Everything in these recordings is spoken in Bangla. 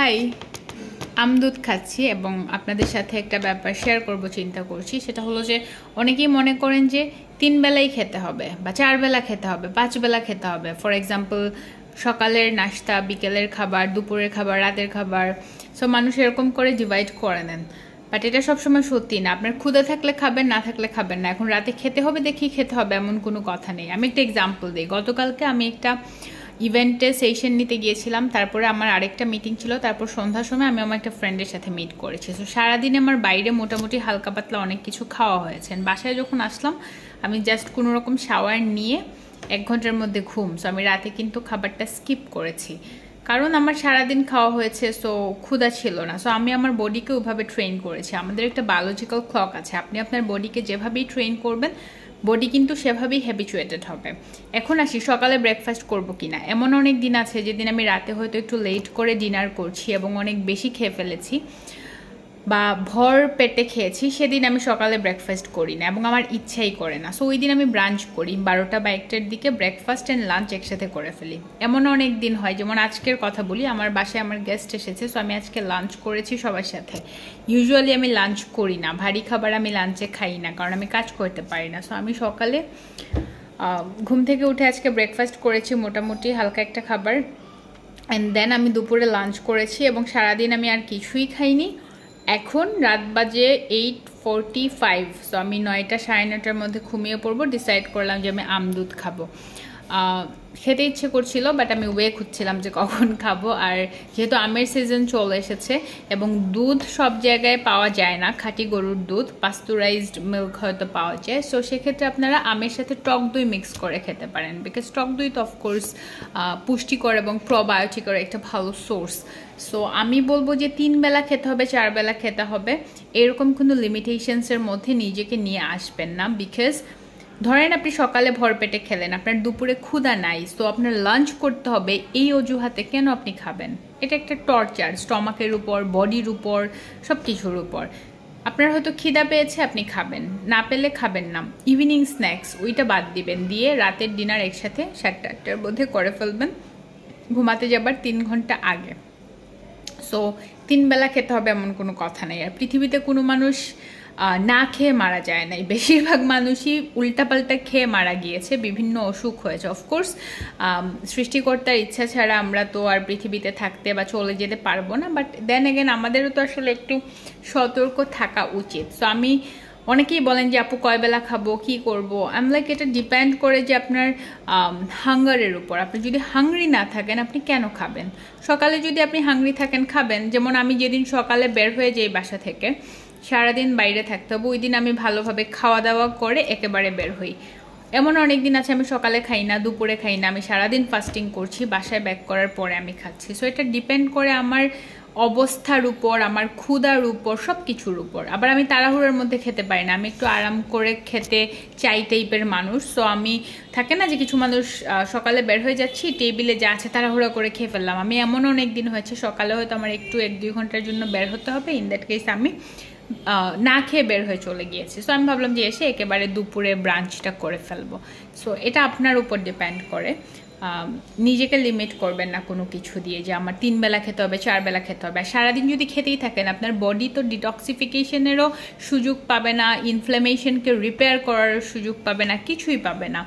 হাই আম দুধ খাচ্ছি এবং আপনাদের সাথে একটা ব্যাপার শেয়ার করব চিন্তা করছি সেটা হলো যে অনেকেই মনে করেন যে তিন বেলাই খেতে হবে বা চার বেলা খেতে হবে পাঁচ বেলা খেতে হবে ফর এক্সাম্পল সকালের নাস্তা বিকেলের খাবার দুপুরের খাবার রাতের খাবার সো মানুষ এরকম করে ডিভাইড করে নেন বাট এটা সবসময় সত্যি না আপনার ক্ষুদে থাকলে খাবেন না থাকলে খাবেন না এখন রাতে খেতে হবে দেখি খেতে হবে এমন কোনো কথা নেই আমি একটা এক্সাম্পল দিই গতকালকে আমি একটা ইভেন্টে সেশন নিতে গিয়েছিলাম তারপরে আমার আরেকটা মিটিং ছিল তারপর সন্ধ্যার সময় আমি আমার একটা ফ্রেন্ডের সাথে মিট করেছি সো সারাদিন আমার বাইরে মোটামুটি হালকা পাতলা অনেক কিছু খাওয়া হয়েছে বাসায় যখন আসলাম আমি জাস্ট কোনো রকম শাওয়ার নিয়ে এক ঘন্টার মধ্যে ঘুম সো আমি রাতে কিন্তু খাবারটা স্কিপ করেছি কারণ আমার সারাদিন খাওয়া হয়েছে সো ক্ষুধা ছিল না সো আমি আমার বডিকে ওভাবে ট্রেন করেছি আমাদের একটা বায়োলজিক্যাল ক্লক আছে আপনি আপনার বডিকে যেভাবেই ট্রেন করবেন বডি কিন্তু সেভাবেই হ্যাবিচুয়েটেড হবে এখন আসি সকালে ব্রেকফাস্ট করব কি না এমন অনেক দিন আছে যেদিন আমি রাতে হয়তো একটু লেট করে ডিনার করছি এবং অনেক বেশি খেয়ে ফেলেছি বা ভর পেটে খেয়েছি সেদিন আমি সকালে ব্রেকফাস্ট করি না এবং আমার ইচ্ছাই করে না সো ওই দিন আমি ব্রাঞ্চ করি বারোটা বা একটার দিকে ব্রেকফাস্ট অ্যান্ড লাঞ্চ একসাথে করে ফেলি এমন অনেক দিন হয় যেমন আজকের কথা বলি আমার বাসায় আমার গেস্ট এসেছে সো আমি আজকে লাঞ্চ করেছি সবার সাথে ইউজুয়ালি আমি লাঞ্চ করি না ভারী খাবার আমি লাঞ্চে খাই না কারণ আমি কাজ করতে পারি না সো আমি সকালে ঘুম থেকে উঠে আজকে ব্রেকফাস্ট করেছি মোটামুটি হালকা একটা খাবার অ্যান্ড দেন আমি দুপুরে লাঞ্চ করেছি এবং সারাদিন আমি আর কিছুই খাইনি এখন রাত বাজে এইট ফোরটি ফাইভ সো আমি নয়টা সাড়ে নটার মধ্যে ঘুমিয়ে পড়বো ডিসাইড করলাম যে আমি আমদুধ খাবো খেতে ইচ্ছে করছিল বাট আমি ওয়ে খুঁজছিলাম যে কখন খাবো আর যেহেতু আমের সিজন চলে এসেছে এবং দুধ সব জায়গায় পাওয়া যায় না খাঁটি গরুর দুধ পাস্তুরাইজড মিল্ক হয়তো পাওয়া যায় সো সেক্ষেত্রে আপনারা আমের সাথে টক দই মিক্স করে খেতে পারেন বিকজ টক দই তো অফকোর্স পুষ্টিকর এবং প্রবায়োটিকর একটা ভালো সোর্স সো আমি বলবো যে তিন বেলা খেতে হবে চার বেলা খেতে হবে এরকম কোনো লিমিটেশনসের মধ্যে নিজেকে নিয়ে আসবেন না বিকজ ধরেন আপনি সকালে ভর পেটে খেলেন আপনার দুপুরে ক্ষুধা নাই সো আপনার লাঞ্চ করতে হবে এই অজুহাতে কেন আপনি খাবেন এটা একটা টর্চার স্টমাকের উপর বডির উপর সব কিছুর উপর আপনার হয়তো খিদা পেয়েছে আপনি খাবেন না পেলে খাবেন না ইভিনিং স্ন্যাক্স ওইটা বাদ দিবেন দিয়ে রাতের ডিনার একসাথে সাতটা আটটার মধ্যে করে ফেলবেন ঘুমাতে যাবার তিন ঘন্টা আগে সো তিন বেলা খেতে হবে এমন কোনো কথা নেই আর পৃথিবীতে কোনো মানুষ না খেয়ে মারা যায় নাই বেশিরভাগ মানুষই উল্টাপাল্টা খেয়ে মারা গিয়েছে বিভিন্ন অসুখ হয়েছে অফকোর্স সৃষ্টিকর্তার ইচ্ছা ছাড়া আমরা তো আর পৃথিবীতে থাকতে বা চলে যেতে পারবো না বাট দেন এগেন আমাদেরও তো আসলে একটু সতর্ক থাকা উচিত সো আমি অনেকেই বলেন যে আপু কয়বেলা খাবো কি করব আমি লাইক এটা ডিপেন্ড করে যে আপনার হাঙ্গারের উপর আপনি যদি হাংরি না থাকেন আপনি কেন খাবেন সকালে যদি আপনি হাংরি থাকেন খাবেন যেমন আমি যেদিন সকালে বের হয়ে যাই বাসা থেকে সারাদিন বাইরে থাকতে হবে ওই দিন আমি ভালোভাবে খাওয়া দাওয়া করে একেবারে বের হই এমন অনেক দিন আছে আমি সকালে খাই না দুপুরে খাই না আমি সারাদিন ফাস্টিং করছি বাসায় ব্যাক করার পরে আমি খাচ্ছি সো এটা ডিপেন্ড করে আমার অবস্থার উপর আমার ক্ষুদার উপর সব কিছুর উপর আবার আমি তাড়াহুড়োর মধ্যে খেতে পারি না আমি একটু আরাম করে খেতে চাই টাইপের মানুষ সো আমি থাকে না যে কিছু মানুষ সকালে বের হয়ে যাচ্ছি টেবিলে যা আছে তাড়াহুড়ো করে খেয়ে ফেললাম আমি এমন অনেক দিন হয়েছে সকালে হয়তো আমার একটু এক দুই ঘন্টার জন্য বের হতে হবে ইন দ্যাট কেস আমি না খেয়ে বের হয়ে চলে গিয়েছি সো আমি ভাবলাম যে এসে একেবারে দুপুরে ব্রাঞ্চটা করে ফেলবো সো এটা আপনার উপর ডিপেন্ড করে নিজেকে লিমিট করবেন না কোনো কিছু দিয়ে যে আমার তিন বেলা খেতে হবে চার বেলা খেতে হবে সারাদিন যদি খেতেই থাকেন আপনার বডি তো ডিটক্সিফিকেশনেরও সুযোগ পাবে না ইনফ্লামেশনকে রিপেয়ার করার সুযোগ পাবে না কিছুই পাবে না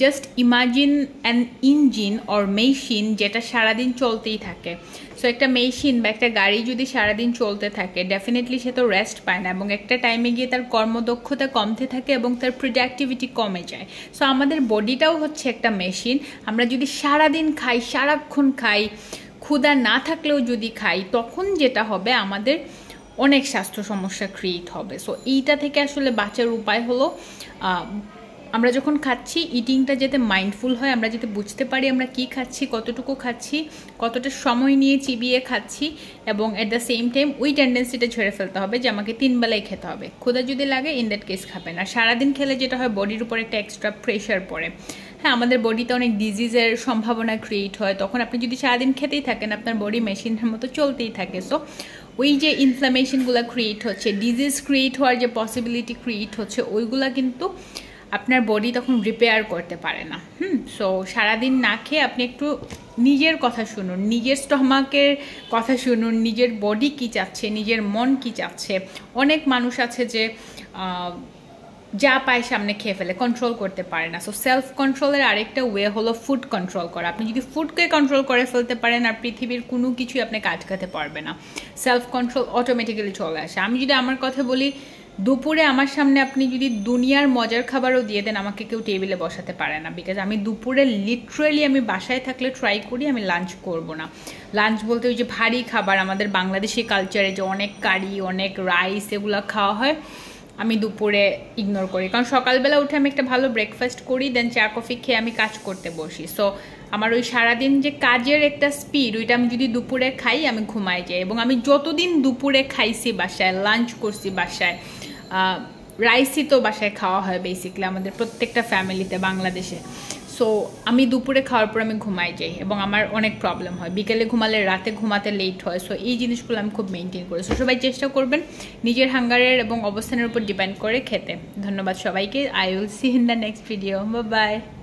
just imagine an engine or machine যেটা সারাদিন চলতেই থাকে সো একটা মেশিন বা একটা গাড়ি যদি সারাদিন চলতে থাকে ডেফিনেটলি সে তো রেস্ট পায় না এবং একটা টাইমে গিয়ে তার কর্মদক্ষতা কমতে থাকে এবং তার প্রোডাক্টিভিটি কমে যায় সো আমাদের আমাদের বডিটাও হচ্ছে একটা মেশিন আমরা যদি সারাদিন খাই সারাক্ষণ খাই ক্ষুদা না থাকলেও যদি খাই তখন যেটা হবে আমাদের অনেক স্বাস্থ্য সমস্যা ক্রিয়েট হবে সো এইটা থেকে আসলে বাঁচার উপায় হলো আমরা যখন খাচ্ছি ইটিংটা যাতে মাইন্ডফুল হয় আমরা যাতে বুঝতে পারি আমরা কি খাচ্ছি কতটুকু খাচ্ছি কতটা সময় নিয়ে চিবিয়ে খাচ্ছি এবং অ্যাট দ্য সেম টাইম ওই টেন্ডেন্সিটা ঝেড়ে ফেলতে হবে যে আমাকে তিন বেলায় খেতে হবে খোদা যদি লাগে ইন দ্যাট কেস খাবেন আর সারাদিন খেলে যেটা হয় বডির উপর একটা এক্সট্রা প্রেশার পড়ে হ্যাঁ আমাদের বডিতে অনেক ডিজিজের সম্ভাবনা ক্রিয়েট হয় তখন আপনি যদি সারাদিন খেতেই থাকেন আপনার বডি মেশিনের মতো চলতেই থাকে সো ওই যে ইনফ্লামেশনগুলো ক্রিয়েট হচ্ছে ডিজিজ ক্রিয়েট হওয়ার যে পসিবিলিটি ক্রিয়েট হচ্ছে ওইগুলা কিন্তু আপনার বডি তখন রিপেয়ার করতে পারে না হুম সো সারাদিন না খেয়ে আপনি একটু নিজের কথা শুনুন নিজের স্টমাকের কথা শুনুন নিজের বডি কি চাচ্ছে নিজের মন কি চাচ্ছে অনেক মানুষ আছে যে যা পায় সামনে খেয়ে ফেলে কন্ট্রোল করতে পারে না সো সেলফ কন্ট্রোলের আরেকটা ওয়ে হলো ফুড কন্ট্রোল করা আপনি যদি ফুডকে কন্ট্রোল করে ফেলতে পারেন আর পৃথিবীর কোনো কিছুই আপনি আটকাতে পারবে না সেলফ কন্ট্রোল অটোমেটিক্যালি চলে আসে আমি যদি আমার কথা বলি দুপুরে আমার সামনে আপনি যদি দুনিয়ার মজার খাবারও দিয়ে দেন আমাকে কেউ টেবিলে বসাতে পারে না বিকজ আমি দুপুরে লিটারেলি আমি বাসায় থাকলে ট্রাই করি আমি লাঞ্চ করব না লাঞ্চ বলতে ওই যে ভারী খাবার আমাদের বাংলাদেশি কালচারে যে অনেক কারি অনেক রাইস এগুলো খাওয়া হয় আমি দুপুরে ইগনোর করি কারণ সকালবেলা উঠে আমি একটা ভালো ব্রেকফাস্ট করি দেন চা কফি খেয়ে আমি কাজ করতে বসি সো আমার ওই সারাদিন যে কাজের একটা স্পিড ওইটা আমি যদি দুপুরে খাই আমি ঘুমাই যাই এবং আমি যতদিন দুপুরে খাইছি বাসায় লাঞ্চ করছি বাসায় রাইসই তো বাসায় খাওয়া হয় বেসিক্যালি আমাদের প্রত্যেকটা ফ্যামিলিতে বাংলাদেশে সো আমি দুপুরে খাওয়ার পর আমি ঘুমাই যাই এবং আমার অনেক প্রবলেম হয় বিকেলে ঘুমালে রাতে ঘুমাতে লেট হয় সো এই জিনিসগুলো আমি খুব মেনটেন করি সো সবাই চেষ্টা করবেন নিজের হাঙ্গারের এবং অবস্থানের উপর ডিপেন্ড করে খেতে ধন্যবাদ সবাইকে I will see in the next video by